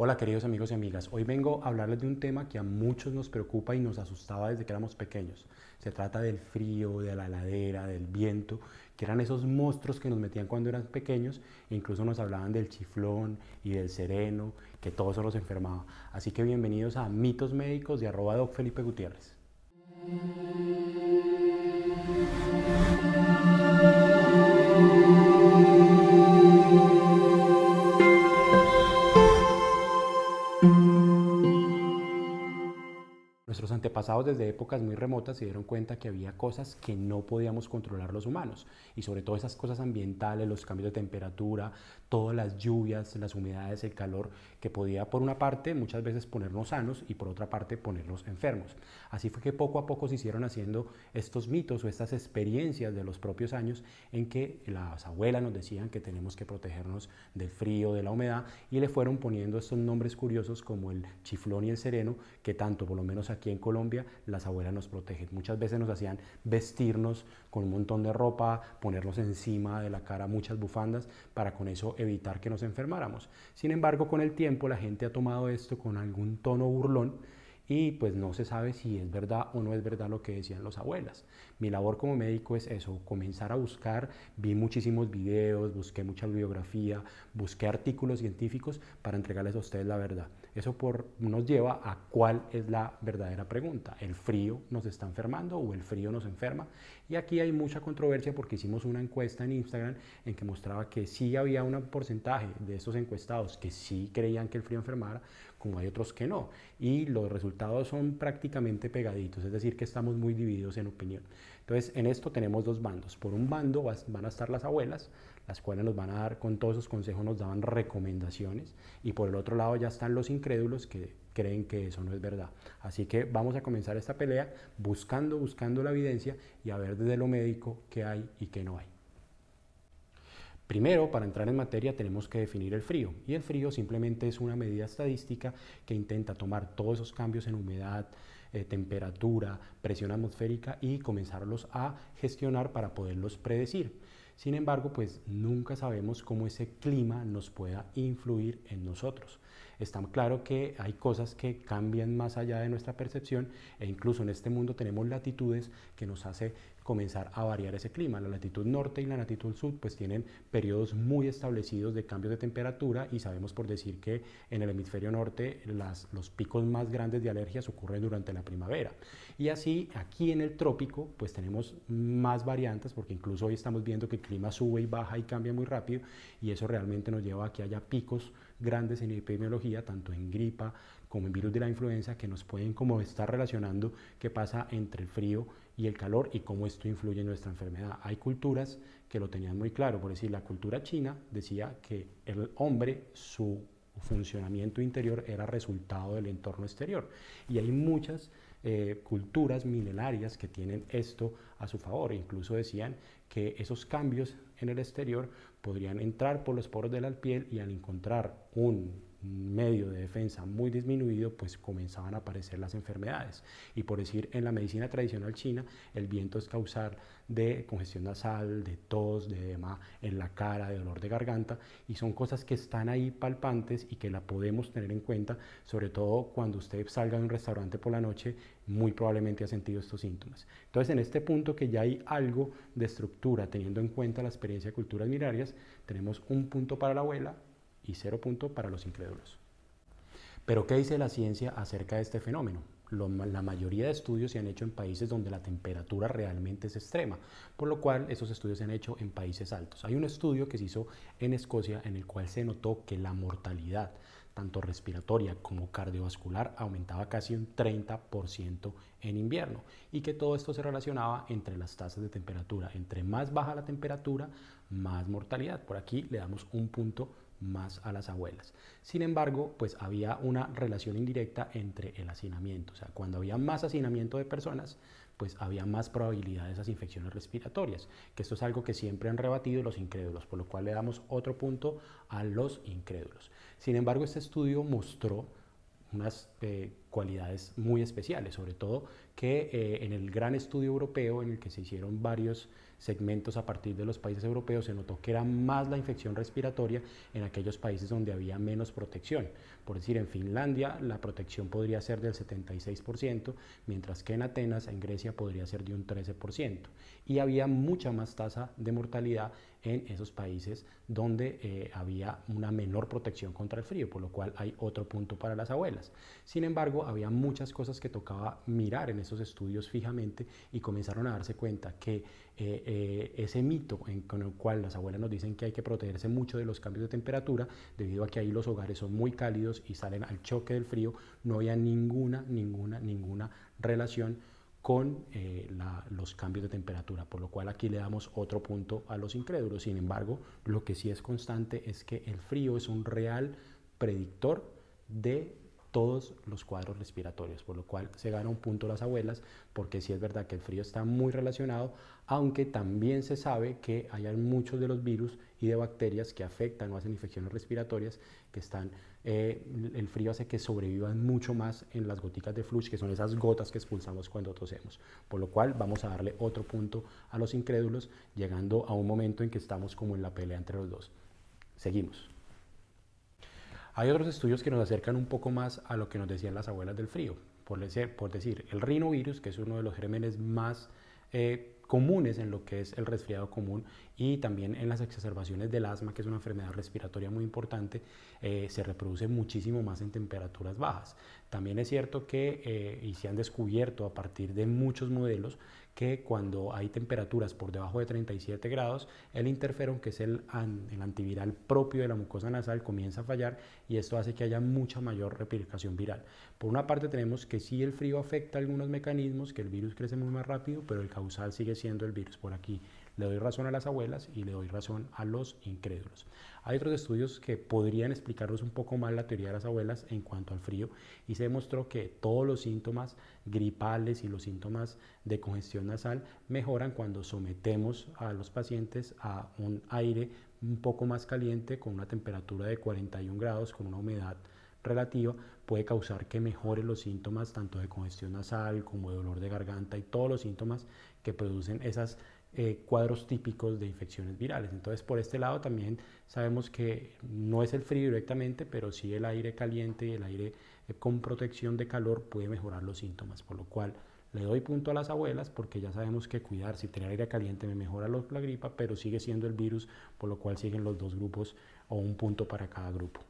Hola queridos amigos y amigas, hoy vengo a hablarles de un tema que a muchos nos preocupa y nos asustaba desde que éramos pequeños. Se trata del frío, de la ladera, del viento, que eran esos monstruos que nos metían cuando eran pequeños, e incluso nos hablaban del chiflón y del sereno, que todo eso nos enfermaba. Así que bienvenidos a Mitos Médicos de arroba Felipe Gutiérrez. antepasados desde épocas muy remotas se dieron cuenta que había cosas que no podíamos controlar los humanos y sobre todo esas cosas ambientales, los cambios de temperatura, todas las lluvias, las humedades, el calor, que podía por una parte muchas veces ponernos sanos y por otra parte ponernos enfermos. Así fue que poco a poco se hicieron haciendo estos mitos o estas experiencias de los propios años en que las abuelas nos decían que tenemos que protegernos del frío, de la humedad y le fueron poniendo estos nombres curiosos como el chiflón y el sereno que tanto por lo menos aquí en Colombia las abuelas nos protegen. Muchas veces nos hacían vestirnos con un montón de ropa, ponerlos encima de la cara muchas bufandas para con eso evitar que nos enfermáramos. Sin embargo, con el tiempo la gente ha tomado esto con algún tono burlón y pues no se sabe si es verdad o no es verdad lo que decían los abuelas. Mi labor como médico es eso, comenzar a buscar, vi muchísimos videos, busqué mucha bibliografía, busqué artículos científicos para entregarles a ustedes la verdad. Eso nos lleva a cuál es la verdadera pregunta. ¿El frío nos está enfermando o el frío nos enferma? Y aquí hay mucha controversia porque hicimos una encuesta en Instagram en que mostraba que sí había un porcentaje de esos encuestados que sí creían que el frío enfermara, como hay otros que no. Y los resultados son prácticamente pegaditos, es decir, que estamos muy divididos en opinión. Entonces, en esto tenemos dos bandos. Por un bando van a estar las abuelas, las cuales nos van a dar, con todos esos consejos nos daban recomendaciones y por el otro lado ya están los incrédulos que creen que eso no es verdad. Así que vamos a comenzar esta pelea buscando, buscando la evidencia y a ver desde lo médico qué hay y qué no hay. Primero, para entrar en materia tenemos que definir el frío y el frío simplemente es una medida estadística que intenta tomar todos esos cambios en humedad, eh, temperatura, presión atmosférica y comenzarlos a gestionar para poderlos predecir. Sin embargo, pues nunca sabemos cómo ese clima nos pueda influir en nosotros. Está claro que hay cosas que cambian más allá de nuestra percepción e incluso en este mundo tenemos latitudes que nos hace comenzar a variar ese clima. La latitud norte y la latitud sur pues tienen periodos muy establecidos de cambios de temperatura y sabemos por decir que en el hemisferio norte las, los picos más grandes de alergias ocurren durante la primavera. Y así aquí en el trópico pues tenemos más variantes porque incluso hoy estamos viendo que el clima sube y baja y cambia muy rápido y eso realmente nos lleva a que haya picos grandes en epidemiología, tanto en gripa, como el virus de la influenza, que nos pueden como estar relacionando qué pasa entre el frío y el calor y cómo esto influye en nuestra enfermedad. Hay culturas que lo tenían muy claro, por decir, la cultura china decía que el hombre, su funcionamiento interior era resultado del entorno exterior. Y hay muchas eh, culturas milenarias que tienen esto a su favor. Incluso decían que esos cambios en el exterior podrían entrar por los poros de la piel y al encontrar un medio de defensa muy disminuido, pues comenzaban a aparecer las enfermedades. Y por decir, en la medicina tradicional china, el viento es causar de congestión nasal, de tos, de edema en la cara, de dolor de garganta, y son cosas que están ahí palpantes y que la podemos tener en cuenta, sobre todo cuando usted salga de un restaurante por la noche muy probablemente ha sentido estos síntomas. Entonces, en este punto que ya hay algo de estructura, teniendo en cuenta la experiencia de culturas mirarias, tenemos un punto para la abuela y cero punto para los incrédulos. Pero, ¿qué dice la ciencia acerca de este fenómeno? la mayoría de estudios se han hecho en países donde la temperatura realmente es extrema, por lo cual esos estudios se han hecho en países altos. Hay un estudio que se hizo en Escocia en el cual se notó que la mortalidad tanto respiratoria como cardiovascular, aumentaba casi un 30% en invierno y que todo esto se relacionaba entre las tasas de temperatura. Entre más baja la temperatura, más mortalidad. Por aquí le damos un punto más a las abuelas. Sin embargo, pues había una relación indirecta entre el hacinamiento, o sea, cuando había más hacinamiento de personas, pues había más probabilidad de esas infecciones respiratorias, que esto es algo que siempre han rebatido los incrédulos, por lo cual le damos otro punto a los incrédulos. Sin embargo, este estudio mostró unas eh, cualidades muy especiales, sobre todo que eh, en el gran estudio europeo en el que se hicieron varios segmentos a partir de los países europeos se notó que era más la infección respiratoria en aquellos países donde había menos protección. Por decir, en Finlandia la protección podría ser del 76%, mientras que en Atenas, en Grecia, podría ser de un 13%. Y había mucha más tasa de mortalidad en esos países donde eh, había una menor protección contra el frío, por lo cual hay otro punto para las abuelas. Sin embargo, había muchas cosas que tocaba mirar en esos estudios fijamente y comenzaron a darse cuenta que eh, eh, ese mito con el cual las abuelas nos dicen que hay que protegerse mucho de los cambios de temperatura, debido a que ahí los hogares son muy cálidos y salen al choque del frío, no había ninguna, ninguna, ninguna relación con eh, los cambios de temperatura, por lo cual aquí le damos otro punto a los incrédulos. Sin embargo, lo que sí es constante es que el frío es un real predictor de todos los cuadros respiratorios, por lo cual se gana un punto las abuelas, porque sí es verdad que el frío está muy relacionado, aunque también se sabe que hay muchos de los virus y de bacterias que afectan o hacen infecciones respiratorias, que están, eh, el frío hace que sobrevivan mucho más en las gotitas de flujo, que son esas gotas que expulsamos cuando tosemos, por lo cual vamos a darle otro punto a los incrédulos, llegando a un momento en que estamos como en la pelea entre los dos. Seguimos. Hay otros estudios que nos acercan un poco más a lo que nos decían las abuelas del frío. Por, decir, el rinovirus, que es uno de los gérmenes más eh, comunes en lo que es el resfriado común y también en las exacerbaciones del asma, que es una enfermedad respiratoria muy importante, eh, se reproduce muchísimo más en temperaturas bajas. También es cierto que, eh, y se han descubierto a partir de muchos modelos, que cuando hay temperaturas por debajo de 37 grados, el interferón, que es el, el antiviral propio de la mucosa nasal, comienza a fallar y esto hace que haya mucha mayor replicación viral. Por una parte tenemos que sí el frío afecta algunos mecanismos, que el virus crece muy más rápido, pero el causal sigue siendo el virus por aquí le doy razón a las abuelas y le doy razón a los incrédulos. Hay otros estudios que podrían explicarnos un poco más la teoría de las abuelas en cuanto al frío y se demostró que todos los síntomas gripales y los síntomas de congestión nasal mejoran cuando sometemos a los pacientes a un aire un poco más caliente con una temperatura de 41 grados, con una humedad relativa puede causar que mejore los síntomas tanto de congestión nasal como de dolor de garganta y todos los síntomas que producen esas eh, cuadros típicos de infecciones virales. Entonces, por este lado también sabemos que no es el frío directamente, pero sí el aire caliente y el aire eh, con protección de calor puede mejorar los síntomas, por lo cual le doy punto a las abuelas porque ya sabemos que cuidar, si tener aire caliente me mejora la gripa, pero sigue siendo el virus, por lo cual siguen los dos grupos o un punto para cada grupo.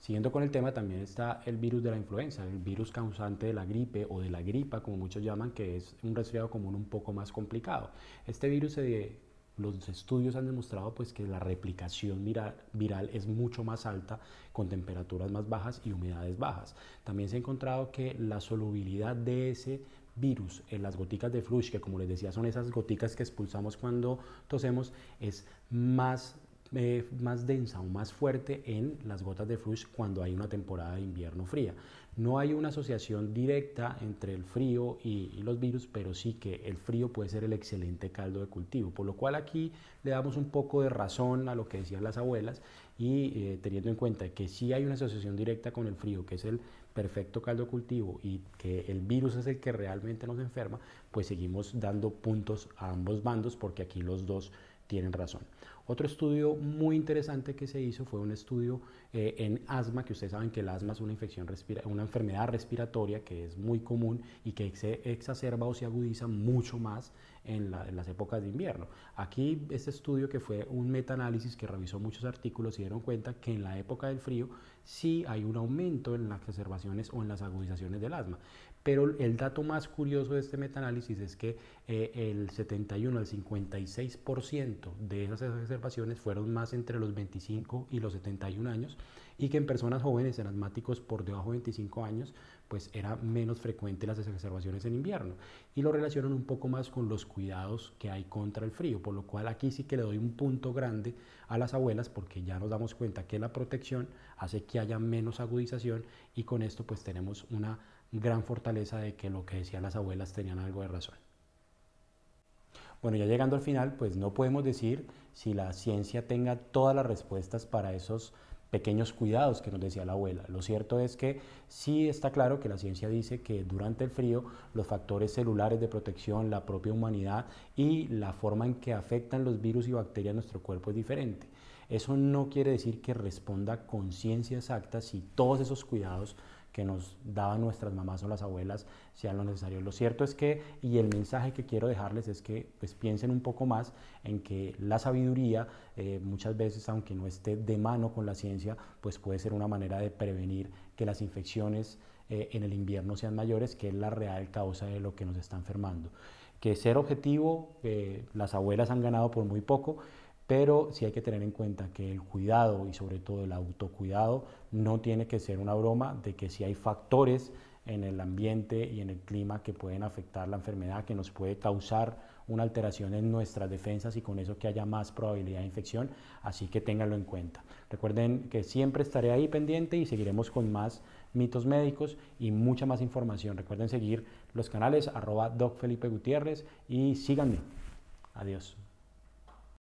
Siguiendo con el tema, también está el virus de la influenza, el virus causante de la gripe o de la gripa, como muchos llaman, que es un resfriado común un poco más complicado. Este virus eh, los estudios han demostrado pues que la replicación viral, viral, es mucho más alta con temperaturas más bajas y humedades bajas. También se ha encontrado que la solubilidad de ese virus en las goticas de flush, que como les decía son esas goticas que expulsamos cuando tosemos, es más eh, más densa o más fuerte en las gotas de frush cuando hay una temporada de invierno fría. No hay una asociación directa entre el frío y, los virus, pero sí que el frío puede ser el excelente caldo de cultivo, por lo cual aquí le damos un poco de razón a lo que decían las abuelas y eh, teniendo en cuenta que sí hay una asociación directa con el frío, que es el perfecto caldo de cultivo y que el virus es el que realmente nos enferma, pues seguimos dando puntos a ambos bandos porque aquí los dos tienen razón. Otro estudio muy interesante que se hizo fue un estudio eh, en asma, que ustedes saben que el asma es una, infección respira una enfermedad respiratoria que es muy común y que se exacerba o se agudiza mucho más en, las épocas de invierno. Aquí este estudio que fue un metaanálisis que revisó muchos artículos y dieron cuenta que en la época del frío sí hay un aumento en las exacerbaciones o en las agudizaciones del asma, pero el dato más curioso de este metaanálisis es que eh, el 71 al 56% de esas exacerbaciones fueron más entre los 25 y los 71 años y que en personas jóvenes, en asmáticos por debajo de 25 años, pues era menos frecuente las exacerbaciones en invierno. Y lo relacionan un poco más con los cuidados que hay contra el frío, por lo cual aquí sí que le doy un punto grande a las abuelas porque ya nos damos cuenta que la protección hace que haya menos agudización y con esto pues tenemos una gran fortaleza de que lo que decían las abuelas tenían algo de razón. Bueno, ya llegando al final, pues no podemos decir si la ciencia tenga todas las respuestas para esos pequeños cuidados que nos decía la abuela. Lo cierto es que sí está claro que la ciencia dice que durante el frío los factores celulares de protección, la propia humanidad y la forma en que afectan los virus y bacterias a nuestro cuerpo es diferente. Eso no quiere decir que responda con ciencia exacta si todos esos cuidados que nos daban nuestras mamás o las abuelas sean lo necesario. Lo cierto es que, y el mensaje que quiero dejarles es que pues, piensen un poco más en que la sabiduría eh, muchas veces, aunque no esté de mano con la ciencia, pues puede ser una manera de prevenir que las infecciones eh, en el invierno sean mayores, que es la real causa de lo que nos está enfermando. Que ser objetivo, eh, las abuelas han ganado por muy poco, pero sí hay que tener en cuenta que el cuidado y sobre todo el autocuidado no tiene que ser una broma de que si hay factores en el ambiente y en el clima que pueden afectar la enfermedad, que nos puede causar una alteración en nuestras defensas y con eso que haya más probabilidad de infección, así que ténganlo en cuenta. Recuerden que siempre estaré ahí pendiente y seguiremos con más mitos médicos y mucha más información. Recuerden seguir los canales arroba y síganme. Adiós.